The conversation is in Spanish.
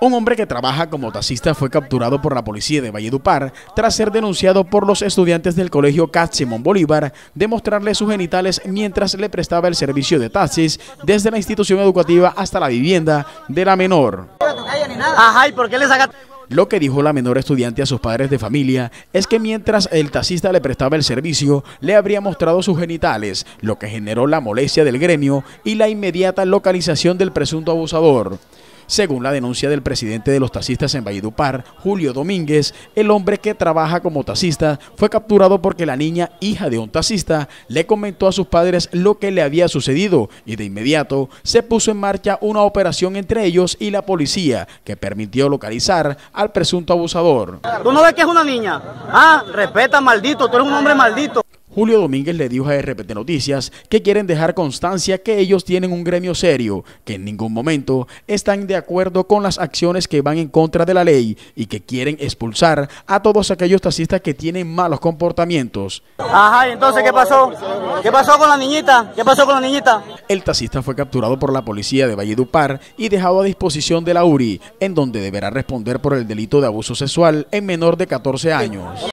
Un hombre que trabaja como taxista fue capturado por la policía de Valledupar tras ser denunciado por los estudiantes del colegio Cat Bolívar de mostrarle sus genitales mientras le prestaba el servicio de taxis desde la institución educativa hasta la vivienda de la menor. Ajá, por qué lo que dijo la menor estudiante a sus padres de familia es que mientras el taxista le prestaba el servicio, le habría mostrado sus genitales, lo que generó la molestia del gremio y la inmediata localización del presunto abusador. Según la denuncia del presidente de los taxistas en Valledupar, Julio Domínguez, el hombre que trabaja como taxista fue capturado porque la niña, hija de un taxista, le comentó a sus padres lo que le había sucedido y de inmediato se puso en marcha una operación entre ellos y la policía que permitió localizar al presunto abusador. ¿Tú no ves que es una niña? Ah, respeta, maldito, tú eres un hombre maldito. Julio Domínguez le dijo a RPT Noticias que quieren dejar constancia que ellos tienen un gremio serio, que en ningún momento están de acuerdo con las acciones que van en contra de la ley y que quieren expulsar a todos aquellos taxistas que tienen malos comportamientos. Ajá, entonces, ¿qué pasó? ¿Qué pasó con la niñita? ¿Qué pasó con la niñita? El taxista fue capturado por la policía de Valledupar y dejado a disposición de la URI, en donde deberá responder por el delito de abuso sexual en menor de 14 años.